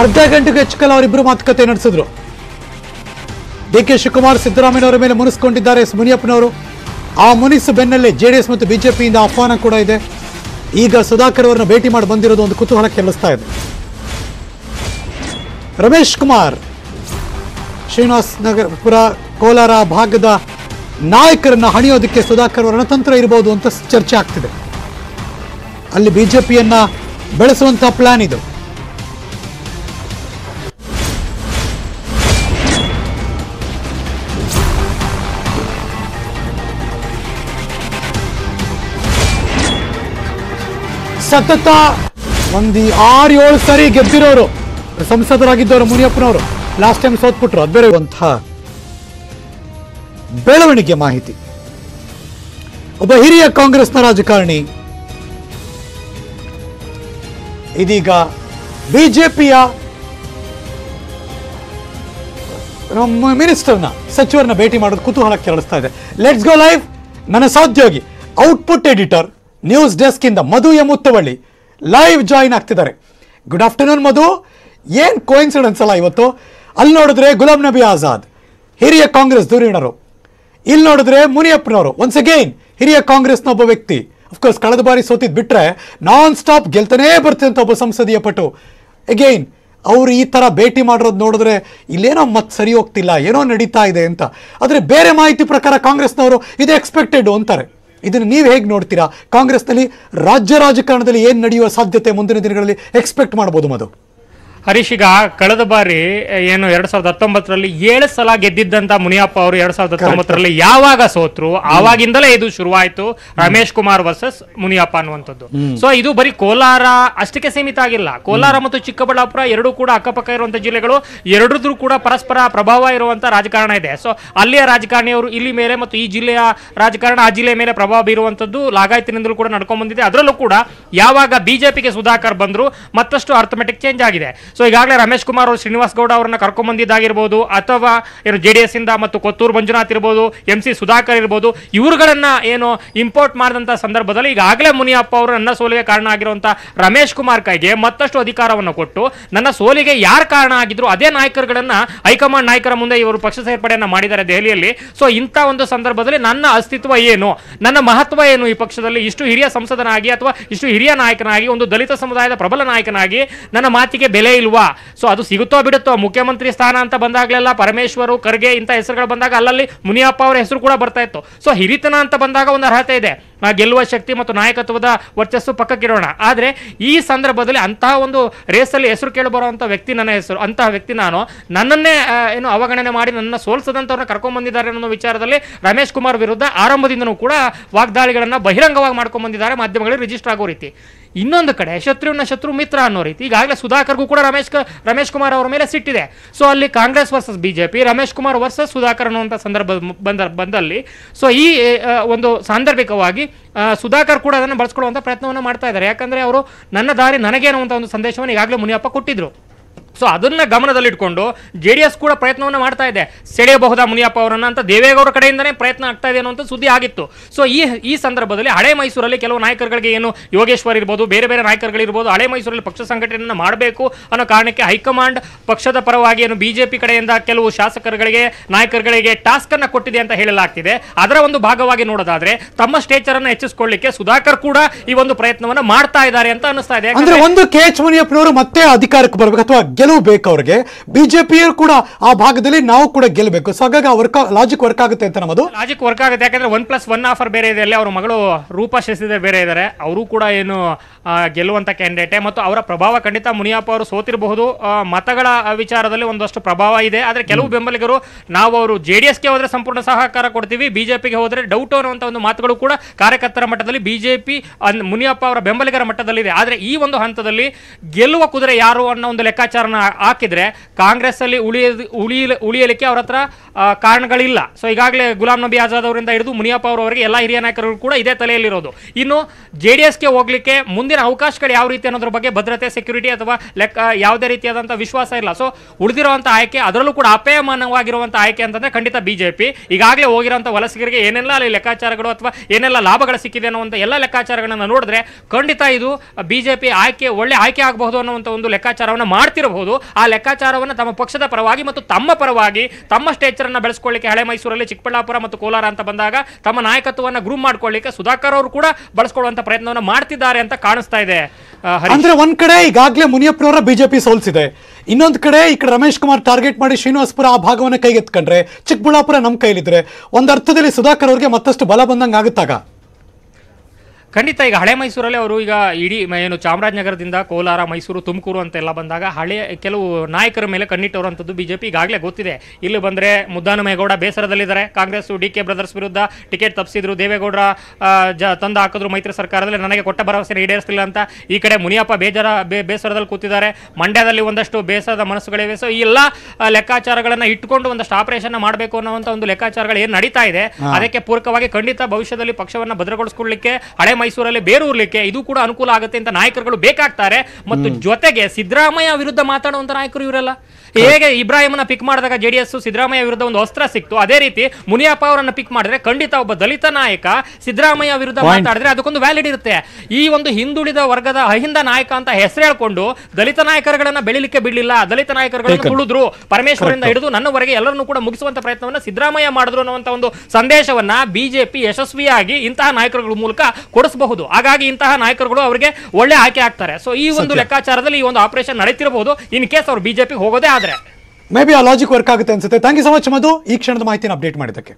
ಅರ್ಧ ಗಂಟೆಗೂ ಹೆಚ್ಚು ಕಾಲ ಅವರಿಬ್ಬರು ಮಾತುಕತೆ ನಡೆಸಿದ್ರು ಡಿ ಕೆ ಶಿವಕುಮಾರ್ ಅವರ ಮೇಲೆ ಮುನಿಸ್ಕೊಂಡಿದ್ದಾರೆ ಎಸ್ ಮುನಿಯಪ್ಪನವರು ಆ ಮುನಿಸು ಬೆನ್ನಲ್ಲೇ ಜೆ ಡಿ ಎಸ್ ಮತ್ತು ಬಿಜೆಪಿಯಿಂದ ಆಹ್ವಾನ ಕೂಡ ಇದೆ ಈಗ ಸುಧಾಕರ್ ಅವರನ್ನು ಭೇಟಿ ಮಾಡಿ ಬಂದಿರೋದು ಒಂದು ಕುತೂಹಲ ಕೆಲಸ್ತಾ ಇದೆ ರಮೇಶ್ ಕುಮಾರ್ ಶ್ರೀನಿವಾಸ್ ನಗರಪುರ ಕೋಲಾರ ಭಾಗದ ನಾಯಕರನ್ನ ಹಣಿಯೋದಕ್ಕೆ ಸುಧಾಕರ್ ಅವರ ತಂತ್ರ ಇರಬಹುದು ಅಂತ ಚರ್ಚೆ ಆಗ್ತಿದೆ ಅಲ್ಲಿ ಬಿಜೆಪಿಯನ್ನ ಬೆಳೆಸುವಂತಹ ಪ್ಲಾನ್ ಇದು ಸತತ ಒಂದು ಆರು ಏಳು ಸರಿ ಗೆದ್ದಿರೋರು ಸಂಸದರಾಗಿದ್ದವರು ಮುನಿಯಪ್ಪನವರು ಲಾಸ್ಟ್ ಟೈಮ್ ಸೋತ್ಬಿಟ್ರು ಅದು ಬೇರೆ ಬೆಳವಣಿಗೆ ಮಾಹಿತಿ ಒಬ್ಬ ಹಿರಿಯ ಕಾಂಗ್ರೆಸ್ನ ರಾಜಕಾರಣಿ ಇದೀಗ ಬಿಜೆಪಿಯ ಮಿನಿಸ್ಟರ್ನ ಸಚಿವರನ್ನ ಭೇಟಿ ಮಾಡೋದು ಕುತೂಹಲ ಕೆರಳಿಸ್ತಾ ಇದೆ ಲೆಟ್ಸ್ ಗೋ ಲೈವ್ ನನ್ನ ಸಹೋದ್ಯೋಗಿ ಔಟ್ಪುಟ್ ಎಡಿಟರ್ ನ್ಯೂಸ್ ಡೆಸ್ಕ್ ಇಂದ Madhu A Muttavalli live join ಆಗ್ತಿದ್ದಾರೆ ಗುಡ್ ಆಫ್ಟರ್ನೂನ್ ಮಧು ಏನು ಕೋಯಿನ್ಸಿಡೆನ್ಸ್ ಅಲ್ಲ ಇವತ್ತು ಅಲ್ಲಿ ನೋಡಿದ್ರೆ ಗುಲಾಂ ನಬಿ ಆಜಾದ್ ಹಿರಿಯ ಕಾಂಗ್ರೆಸ್ ಧುರೀಣರು ಇಲ್ಲಿ ನೋಡಿದ್ರೆ ಮುನಿಯಪ್ಪನವರು ಒನ್ಸ್ ಅಗೇನ್ ಹಿರಿಯ ಕಾಂಗ್ರೆಸ್ನ ಒಬ್ಬ ವ್ಯಕ್ತಿ ಅಫ್ಕೋರ್ಸ್ ಕಳೆದ ಬಾರಿ ಸೋತಿದ್ದು ಬಿಟ್ರೆ ನಾನ್ ಸ್ಟಾಪ್ ಗೆಲ್ತನೇ ಅಂತ ಒಬ್ಬ ಸಂಸದೀಯ ಪಟು ಎಗೈನ್ ಅವರು ಈ ಥರ ಭೇಟಿ ಮಾಡಿರೋದು ನೋಡಿದ್ರೆ ಇಲ್ಲೇನೋ ಮತ್ತೆ ಸರಿ ಹೋಗ್ತಿಲ್ಲ ಏನೋ ನಡೀತಾ ಇದೆ ಅಂತ ಆದರೆ ಬೇರೆ ಮಾಹಿತಿ ಪ್ರಕಾರ ಕಾಂಗ್ರೆಸ್ನವರು ಇದು ಎಕ್ಸ್ಪೆಕ್ಟೆಡ್ ಅಂತಾರೆ ಇದನ್ನು ನೀವು ಹೇಗೆ ನೋಡ್ತೀರಾ ಕಾಂಗ್ರೆಸ್ನಲ್ಲಿ ರಾಜ್ಯ ರಾಜಕಾರಣದಲ್ಲಿ ಏನು ನಡೆಯುವ ಸಾಧ್ಯತೆ ಮುಂದಿನ ದಿನಗಳಲ್ಲಿ ಎಕ್ಸ್ಪೆಕ್ಟ್ ಮಾಡ್ಬೋದು ಮಧು ಹರೀಶ್ ಈಗ ಕಳೆದ ಬಾರಿ ಏನು ಎರಡ್ ಸಾವಿರದ ಹತ್ತೊಂಬತ್ತರಲ್ಲಿ ಏಳು ಸಲ ಗೆದ್ದಿದ್ದಂತ ಮುನಿಯಪ್ಪ ಅವರು ಎರಡ್ ಸಾವಿರದ ಹತ್ತೊಂಬತ್ತರಲ್ಲಿ ಯಾವಾಗ ಸೋತ್ರು ಆವಾಗಿಂದಲೇ ಇದು ಶುರುವಾಯಿತು ರಮೇಶ್ ಕುಮಾರ್ ವರ್ಸಸ್ ಮುನಿಯಪ್ಪ ಅನ್ನುವಂಥದ್ದು ಸೊ ಇದು ಬರೀ ಕೋಲಾರ ಅಷ್ಟಕ್ಕೆ ಸೀಮಿತ ಆಗಿಲ್ಲ ಕೋಲಾರ ಮತ್ತು ಚಿಕ್ಕಬಳ್ಳಾಪುರ ಎರಡೂ ಕೂಡ ಅಕ್ಕಪಕ್ಕ ಇರುವಂತಹ ಜಿಲ್ಲೆಗಳು ಎರಡರದ್ದು ಕೂಡ ಪರಸ್ಪರ ಪ್ರಭಾವ ಇರುವಂತ ರಾಜಕಾರಣ ಇದೆ ಸೊ ಅಲ್ಲಿಯ ರಾಜಕಾರಣಿಯವರು ಇಲ್ಲಿ ಮೇಲೆ ಮತ್ತು ಈ ಜಿಲ್ಲೆಯ ರಾಜಕಾರಣ ಆ ಜಿಲ್ಲೆಯ ಮೇಲೆ ಪ್ರಭಾವ ಬೀರುವಂತದ್ದು ಲಾಗಾಯತಿನಿಂದಲೂ ಕೂಡ ನಡ್ಕೊಂಡ್ ಬಂದಿದೆ ಅದರಲ್ಲೂ ಕೂಡ ಯಾವಾಗ ಬಿಜೆಪಿಗೆ ಸುಧಾಕರ್ ಬಂದ್ರು ಮತ್ತಷ್ಟು ಅರ್ಥಮೆಟಿಕ್ ಚೇಂಜ್ ಆಗಿದೆ ಸೊ ಈಗಾಗಲೇ ರಮೇಶ್ ಕುಮಾರ್ ಅವರು ಶ್ರೀನಿವಾಸ್ ಗೌಡ ಅವರನ್ನ ಕರ್ಕೊಂಬಂದಿದ್ದಾಗಿರ್ಬೋದು ಅಥವಾ ಏನು ಜೆ ಡಿ ಎಸ್ ಇಂದ ಮತ್ತು ಕೊತ್ತೂರು ಮಂಜುನಾಥ್ ಇರ್ಬೋದು ಎಂ ಸಿ ಸುಧಾಕರ್ ಇರ್ಬೋದು ಇವರುಗಳನ್ನ ಏನು ಇಂಪೋರ್ಟ್ ಮಾಡಿದಂತಹ ಸಂದರ್ಭದಲ್ಲಿ ಈಗಾಗಲೇ ಮುನಿಯಪ್ಪ ಅವರು ನನ್ನ ಸೋಲಿಗೆ ಕಾರಣ ಆಗಿರುವಂತಹ ರಮೇಶ್ ಕುಮಾರ್ ಕೈಗೆ ಮತ್ತಷ್ಟು ಅಧಿಕಾರವನ್ನು ಕೊಟ್ಟು ನನ್ನ ಸೋಲಿಗೆ ಯಾರು ಕಾರಣ ಆಗಿದ್ರು ಅದೇ ನಾಯಕರುಗಳನ್ನ ಹೈಕಮಾಂಡ್ ನಾಯಕರ ಮುಂದೆ ಇವರು ಪಕ್ಷ ಸೇರ್ಪಡೆಯನ್ನು ಮಾಡಿದ್ದಾರೆ ದೆಹಲಿಯಲ್ಲಿ ಸೊ ಇಂಥ ಒಂದು ಸಂದರ್ಭದಲ್ಲಿ ನನ್ನ ಅಸ್ತಿತ್ವ ಏನು ನನ್ನ ಮಹತ್ವ ಏನು ಈ ಪಕ್ಷದಲ್ಲಿ ಇಷ್ಟು ಹಿರಿಯ ಸಂಸದನಾಗಿ ಅಥವಾ ಇಷ್ಟು ಹಿರಿಯ ನಾಯಕನಾಗಿ ಒಂದು ದಲಿತ ಸಮುದಾಯದ ಪ್ರಬಲ ನಾಯಕನಾಗಿ ನನ್ನ ಮಾತಿಗೆ ಬೆಲೆ ಇಲ್ಲ ಇಲ್ವಾ ಸೊ ಅದು ಸಿಗುತ್ತೋ ಬಿಡುತ್ತೋ ಮುಖ್ಯಮಂತ್ರಿ ಸ್ಥಾನ ಅಂತ ಬಂದಾಗಲೆಲ್ಲ ಪರಮೇಶ್ವರು ಖರ್ಗೆ ಇಂಥ ಹೆಸರುಗಳು ಬಂದಾಗ ಅಲ್ಲಲ್ಲಿ ಮುನಿಯಪ್ಪ ಅವರ ಹೆಸರು ಕೂಡ ಬರ್ತಾ ಇತ್ತು ಸೊ ಹಿರಿತನ ಅಂತ ಬಂದಾಗ ಒಂದು ಅರ್ಹತೆ ಇದೆ ಗೆಲ್ಲುವ ಶಕ್ತಿ ಮತ್ತು ನಾಯಕತ್ವದ ವರ್ಚಸ್ಸು ಪಕ್ಕಕ್ಕಿರೋಣ ಆದರೆ ಈ ಸಂದರ್ಭದಲ್ಲಿ ಅಂತಹ ಒಂದು ರೇಸಲ್ಲಿ ಹೆಸರು ಕೇಳಿಬರುವಂಥ ವ್ಯಕ್ತಿ ನನ್ನ ಹೆಸರು ಅಂತಹ ವ್ಯಕ್ತಿ ನಾನು ನನ್ನನ್ನೇ ಏನು ಅವಗಣನೆ ಮಾಡಿ ನನ್ನ ಸೋಲ್ಸದಂಥವ್ರನ್ನ ಕರ್ಕೊಂಡ್ಬಂದಿದ್ದಾರೆ ಅನ್ನೋ ವಿಚಾರದಲ್ಲಿ ರಮೇಶ್ ಕುಮಾರ್ ವಿರುದ್ಧ ಆರಂಭದಿಂದನೂ ಕೂಡ ವಾಗ್ದಾಳಿಗಳನ್ನು ಬಹಿರಂಗವಾಗಿ ಮಾಡ್ಕೊಂಡ್ಬಂದಿದ್ದಾರೆ ಮಾಧ್ಯಮಗಳಲ್ಲಿ ರಿಜಿಸ್ಟರ್ ಆಗೋ ರೀತಿ ಇನ್ನೊಂದು ಕಡೆ ಶತ್ರುವಿನ ಶತ್ರು ಮಿತ್ರ ಅನ್ನೋ ರೀತಿ ಈಗಾಗಲೇ ಸುಧಾಕರ್ಗೂ ಕೂಡ ರಮೇಶ್ ರಮೇಶ್ ಕುಮಾರ್ ಅವರ ಮೇಲೆ ಸಿಟ್ಟಿದೆ ಸೊ ಅಲ್ಲಿ Congress versus BJP Ramesh Kumar versus Sudhakar ಅನ್ನುವಂಥ ಸಂದರ್ಭ ಬಂದ ಬಂದಲ್ಲಿ ಸೊ ಈ ಒಂದು ಸಾಂದರ್ಭಿಕವಾಗಿ ಸುಧಾಕರ್ ಕೂಡ ಅದನ್ನು ಬಳಸ್ಕೊಳ್ಳುವಂಥ ಪ್ರಯತ್ನವನ್ನು ಮಾಡ್ತಾ ಇದ್ದಾರೆ ಯಾಕಂದರೆ ಅವರು ನನ್ನ ದಾರಿ ನನಗೆ ಅಂತ ಒಂದು ಸಂದೇಶವನ್ನು ಈಗಾಗಲೇ ಮುನಿಯಪ್ಪ ಕೊಟ್ಟಿದ್ರು ಸೊ ಅದನ್ನ ಗಮನದಲ್ಲಿಟ್ಕೊಂಡು ಜೆ ಡಿ ಎಸ್ ಕೂಡ ಪ್ರಯತ್ನವನ್ನು ಮಾಡ್ತಾ ಇದೆ ಸೆಳೆಯಬಹುದಾ ಮುನಿಯಪ್ಪ ಅವರನ್ನ ಅಂತ ದೇವೇಗೌಡರ ಕಡೆಯಿಂದನೇ ಪ್ರಯತ್ನ ಆಗ್ತಾ ಇದೆ ಅನ್ನೋಂಥ ಸುದ್ದಿ ಆಗಿತ್ತು ಸೊ ಈ ಈ ಸಂದರ್ಭದಲ್ಲಿ ಹಳೆ ಮೈಸೂರಲ್ಲಿ ಕೆಲವು ನಾಯಕರುಗಳಿಗೆ ಏನು ಯೋಗೇಶ್ವರ್ ಇರ್ಬೋದು ಬೇರೆ ಬೇರೆ ನಾಯಕರುಗಳಿರ್ಬೋದು ಹಳೆ ಮೈಸೂರಲ್ಲಿ ಪಕ್ಷ ಸಂಘಟನೆಯನ್ನು ಮಾಡಬೇಕು ಅನ್ನೋ ಕಾರಣಕ್ಕೆ ಹೈಕಮಾಂಡ್ ಪಕ್ಷದ ಪರವಾಗಿ ಏನು ಬಿಜೆಪಿ ಕಡೆಯಿಂದ ಕೆಲವು ಶಾಸಕರುಗಳಿಗೆ ನಾಯಕರುಗಳಿಗೆ ಟಾಸ್ಕ್ ಅನ್ನು ಕೊಟ್ಟಿದೆ ಅಂತ ಹೇಳಲಾಗ್ತಿದೆ ಅದರ ಒಂದು ಭಾಗವಾಗಿ ನೋಡೋದಾದ್ರೆ ತಮ್ಮ ಸ್ಟೇಚರ್ ಅನ್ನು ಹೆಚ್ಚಿಸಿಕೊಳ್ಳಿಕ್ಕೆ ಸುಧಾಕರ್ ಕೂಡ ಈ ಒಂದು ಪ್ರಯತ್ನವನ್ನು ಮಾಡ್ತಾ ಇದ್ದಾರೆ ಅಂತ ಅನಿಸ್ತಾ ಇದೆ ಒಂದು ಮುನಿಯಪ್ಪನವರು ಮತ್ತೆ ಅಧಿಕಾರಕ್ಕೆ ಬರಬೇಕು ಅಥವಾ ಗೆಲುವು ಬೇಕು ಅವ್ರಿಗೆ ಬಿಜೆಪಿಯರು ಕೂಡ ಆ ಭಾಗದಲ್ಲಿ ನಾವು ಕೂಡ ಗೆಲ್ಲಬೇಕು ಸೊ ಹಾಗಾಗಿ ವರ್ಕ್ ಲಾಜಿಕ್ ವರ್ಕ್ ಆಗುತ್ತೆ ಅಂತ ನಮ್ಮದು ಲಾಜಿಕ್ ವರ್ಕ್ ಆಗುತ್ತೆ ಯಾಕಂದ್ರೆ ಒನ್ ಪ್ಲಸ್ ಒನ್ ಆಫರ್ ಬೇರೆ ಇದೆ ಅಲ್ಲಿ ಅವ್ರ ಮಗಳು ರೂಪಾ ಶಶಿಧರ್ ಬೇರೆ ಇದ್ದಾರೆ ಅವರು ಕೂಡ ಏನು ಗೆಲ್ಲುವಂತ ಕ್ಯಾಂಡಿಡೇಟೇ ಮತ್ತು ಅವರ ಪ್ರಭಾವ ಖಂಡಿತ ಮುನಿಯಪ್ಪ ಅವರು ಸೋತಿರಬಹುದು ಮತಗಳ ವಿಚಾರದಲ್ಲಿ ಒಂದಷ್ಟು ಪ್ರಭಾವ ಇದೆ ಆದ್ರೆ ಕೆಲವು ಬೆಂಬಲಿಗರು ನಾವು ಅವರು ಜೆ ಡಿ ಸಂಪೂರ್ಣ ಸಹಕಾರ ಕೊಡ್ತೀವಿ ಬಿಜೆಪಿಗೆ ಹೋದರೆ ಡೌಟ್ ಅನ್ನುವಂತ ಒಂದು ಮಾತುಗಳು ಕೂಡ ಕಾರ್ಯಕರ್ತರ ಮಟ್ಟದಲ್ಲಿ ಬಿಜೆಪಿ ಮುನಿಯಪ್ಪ ಅವರ ಬೆಂಬಲಿಗರ ಮಟ್ಟದಲ್ಲಿದೆ ಆದರೆ ಈ ಒಂದು ಹಂತದಲ್ಲಿ ಗೆಲ್ಲುವ ಕುದುರೆ ಯಾರು ಅನ್ನೋ ಒಂದು ಲೆಕ್ಕಾಚಾರ ಅವರನ್ನು ಹಾಕಿದರೆ ಕಾಂಗ್ರೆಸ್ಸಲ್ಲಿ ಉಳಿಯದು ಉಳಿ ಉಳಿಯಲಿಕ್ಕೆ ಅವರ ಹತ್ರ ಕಾರಣಗಳಿಲ್ಲ ಸೊ ಈಗಾಗಲೇ ಗುಲಾಂ ನಬಿ ಆಜಾದ್ ಅವರಿಂದ ಹಿಡಿದು ಮುನಿಯಪ್ಪ ಅವರವರೆಗೆ ಎಲ್ಲ ಹಿರಿಯ ನಾಯಕರು ಕೂಡ ಇದೇ ತಲೆಯಲ್ಲಿರೋದು ಇನ್ನು ಜೆ ಡಿ ಎಸ್ಗೆ ಹೋಗ್ಲಿಕ್ಕೆ ಮುಂದಿನ ಅವಕಾಶಗಳು ಯಾವ ರೀತಿ ಅನ್ನೋದ್ರ ಬಗ್ಗೆ ಭದ್ರತೆ ಸೆಕ್ಯೂರಿಟಿ ಅಥವಾ ಲೆಕ್ಕ ಯಾವುದೇ ರೀತಿಯಾದಂಥ ವಿಶ್ವಾಸ ಇಲ್ಲ ಸೊ ಉಳಿದಿರುವಂಥ ಆಯ್ಕೆ ಅದರಲ್ಲೂ ಕೂಡ ಅಪೇಯಮಾನವಾಗಿರುವಂಥ ಆಯ್ಕೆ ಅಂತಂದರೆ ಖಂಡಿತ ಬಿ ಜೆ ಪಿ ಈಗಾಗಲೇ ಹೋಗಿರೋಂಥ ವಲಸಿಗರಿಗೆ ಏನೆಲ್ಲ ಅಲ್ಲಿ ಲೆಕ್ಕಾಚಾರಗಳು ಅಥವಾ ಏನೆಲ್ಲ ಲಾಭಗಳು ಸಿಕ್ಕಿದೆ ಅನ್ನೋವಂಥ ಎಲ್ಲ ಲೆಕ್ಕಾಚಾರಗಳನ್ನು ನೋಡಿದ್ರೆ ಖಂಡಿತ ಇದು ಬಿ ಜೆ ಪಿ ಆಯ್ಕೆ ಒಳ್ಳೆ ಆಯ್ಕೆ ಆಗಬಹುದು ಅನ್ನುವಂಥ ಒಂದು ಲೆಕ್ಕಾಚಾರವನ್ನು ಮಾಡ್ತಿರಬಹುದು ಆ ಲೆಕ್ಕಾಚಾರವನ್ನು ತಮ್ಮ ಪಕ್ಷದ ಪರವಾಗಿ ಮತ್ತು ತಮ್ಮ ಪರವಾಗಿ ತಮ್ಮ ಸ್ಟೇಚರನ್ನು ಬೆಳೆಸ್ಕೊಳ್ಳಿಕ್ಕೆ ಹಳೆ ಮೈಸೂರಲ್ಲಿ ಚಿಕ್ಕಬಳ್ಳಾಪುರ ಮತ್ತು ಕೋಲಾರ ಅಂತ ಬಂದಾಗ ತಮ್ಮ ನಾಯಕತ್ವವನ್ನು ಗ್ರೂಮ್ ಮಾಡ್ಕೊಳ್ಳಿಕ್ಕೆ ಸುಧಾಕರ್ ಅವರು ಕೂಡ ಬಳಸ್ಕೊಳ್ಳುವಂತ ಪ್ರಯತ್ನವನ್ನು ಮಾಡ್ತಿದ್ದಾರೆ ಅಂತ ಕಾಣಿಸ್ತಾ ಇದೆ ಅಂದ್ರೆ ಒಂದ್ ಕಡೆ ಈಗಾಗಲೇ ಮುನಿಯಪ್ಪನವರ ಬಿಜೆಪಿ ಸೋಲ್ಸಿದೆ ಇನ್ನೊಂದ್ ಕಡೆ ಈ ಕಡೆ ರಮೇಶ್ ಕುಮಾರ್ ಟಾರ್ಗೆಟ್ ಮಾಡಿ ಶ್ರೀನಿವಾಸಪುರ ಆ ಭಾಗವನ್ನು ಕೈಗೆತ್ಕೊಂಡ್ರೆ ಚಿಕ್ಕಬಳ್ಳಾಪುರ ನಮ್ಮ ಕೈಲಿದ್ರೆ ಒಂದ್ ಅರ್ಥದಲ್ಲಿ ಸುಧಾಕರ್ ಅವರಿಗೆ ಮತ್ತಷ್ಟು ಬಲ ಬಂದಂಗ ಆಗುತ್ತಾಗ ಖಂಡಿತ ಈಗ ಹಳೆ ಮೈಸೂರಲ್ಲೇ ಅವರು ಈಗ ಇಡೀ ಏನು ಚಾಮರಾಜನಗರದಿಂದ ಕೋಲಾರ ಮೈಸೂರು ತುಮಕೂರು ಅಂತೆಲ್ಲ ಬಂದಾಗ ಹಳೆ ಕೆಲವು ನಾಯಕರ ಮೇಲೆ ಕಣ್ಣಿಟ್ಟವರಂಥದ್ದು ಬಿಜೆಪಿ ಈಗಾಗಲೇ ಗೊತ್ತಿದೆ ಇಲ್ಲಿ ಬಂದರೆ ಮುದ್ದಾನಮೇಗೌಡ ಬೇಸರದಲ್ಲಿದ್ದಾರೆ ಕಾಂಗ್ರೆಸ್ ಡಿ ಕೆ ಬ್ರದರ್ಸ್ ವಿರುದ್ಧ ಟಿಕೆಟ್ ತಪ್ಪಿಸಿದ್ರು ದೇವೇಗೌಡರ ಜ ತಂದು ಹಾಕಿದ್ರು ಮೈತ್ರಿ ಸರ್ಕಾರದಲ್ಲಿ ನನಗೆ ಕೊಟ್ಟ ಭರವಸೆ ಈಡೇರಿಸಲಿಲ್ಲ ಅಂತ ಈ ಕಡೆ ಮುನಿಯಪ್ಪ ಬೇಜಾರ ಬೇಸರದಲ್ಲಿ ಕೂತಿದ್ದಾರೆ ಮಂಡ್ಯದಲ್ಲಿ ಒಂದಷ್ಟು ಬೇಸರದ ಮನಸ್ಸುಗಳಿವೆ ಸೊ ಈ ಎಲ್ಲ ಲೆಕ್ಕಾಚಾರಗಳನ್ನು ಇಟ್ಟುಕೊಂಡು ಒಂದಷ್ಟು ಆಪರೇಷನ್ ಮಾಡಬೇಕು ಅನ್ನುವಂಥ ಒಂದು ಲೆಕ್ಕಾಚಾರಗಳು ಏನು ನಡೀತಾ ಇದೆ ಅದಕ್ಕೆ ಪೂರಕವಾಗಿ ಖಂಡಿತ ಭವಿಷ್ಯದಲ್ಲಿ ಪಕ್ಷವನ್ನು ಭದ್ರಗೊಳಿಸಿಕೊಳ್ಳಲಿಕ್ಕೆ ಹಳೆ ಬೇರೆ ಬೇರೂರ್ಲಿಕ್ಕೆ ಇದು ಕೂಡ ಅನುಕೂಲ ಆಗುತ್ತೆ ಅಂತ ನಾಯಕರುಗಳು ಬೇಕಾಗ್ತಾರೆ ಮತ್ತು ಜೊತೆಗೆ ಸಿದ್ದರಾಮಯ್ಯ ವಿರುದ್ಧ ಮಾತಾಡುವಂತ ನಾಯಕರು ಇವರೆಲ್ಲ ಹೇಗೆ ಇಬ್ರಾಹಿಂನ ಪಿಕ್ ಮಾಡಿದಾಗ ಜೆಡಿಎಸ್ ಸಿದ್ದರಾಮಯ್ಯ ವಿರುದ್ಧ ಒಂದು ಅಸ್ತ್ರ ಸಿಕ್ತು ಅದೇ ರೀತಿ ಮುನಿಯಪ್ಪ ಅವರನ್ನ ಪಿಕ್ ಮಾಡಿದ್ರೆ ಖಂಡಿತ ಒಬ್ಬ ದಲಿತ ನಾಯಕ ಸಿದ್ದರಾಮಯ್ಯ ವಿರುದ್ಧ ಮಾತಾಡಿದ್ರೆ ಅದಕ್ಕೊಂದು ವ್ಯಾಲಿಡ್ ಇರುತ್ತೆ ಈ ಒಂದು ಹಿಂದುಳಿದ ವರ್ಗದ ಅಹಿಂದ ನಾಯಕ ಅಂತ ಹೆಸರು ಹೇಳ್ಕೊಂಡು ದಲಿತ ನಾಯಕರುಗಳನ್ನ ಬೆಳಿಲಿಕ್ಕೆ ಬಿಡಲಿಲ್ಲ ದಲಿತ ನಾಯಕರುಗಳನ್ನ ತುಳಿದ್ರು ಪರಮೇಶ್ವರಿಂದ ಹಿಡಿದು ನನ್ನವರೆಗೆ ಎಲ್ಲರನ್ನೂ ಕೂಡ ಮುಗಿಸುವಂತ ಪ್ರಯತ್ನವನ್ನ ಸಿದ್ದರಾಮಯ್ಯ ಮಾಡಿದ್ರು ಅನ್ನುವಂತ ಒಂದು ಸಂದೇಶವನ್ನ ಬಿಜೆಪಿ ಯಶಸ್ವಿಯಾಗಿ ಇಂತಹ ನಾಯಕರುಗಳ ಮೂಲಕ ಕೊಡಿಸ ಬಹುದು ಹಾಗಾಗಿ ಇಂತಹ ನಾಯಕರುಗಳು ಅವರಿಗೆ ಒಳ್ಳೆ ಆಯ್ಕೆ ಆಗ್ತಾರೆ ಸೊ ಈ ಒಂದು ಲೆಕ್ಕಾಚಾರದಲ್ಲಿ ಈ ಒಂದು ಆಪರೇಷನ್ ನಡೀತಿರಬಹುದು ಇನ್ ಕೇಸ್ ಅವರು ಬಿಜೆಪಿ ಹೋಗೋದೇ ಆದ್ರೆ ಮೇ ಬಿ ಆ ಲಾಜಿಕ್ ವರ್ಕ್ ಆಗುತ್ತೆ ಅನ್ಸುತ್ತೆ thank you so much Madhu ಈ ಕ್ಷಣದ ಮಾಹಿತಿನ ಅಪ್ಡೇಟ್ ಮಾಡಿದ್ದಕ್ಕೆ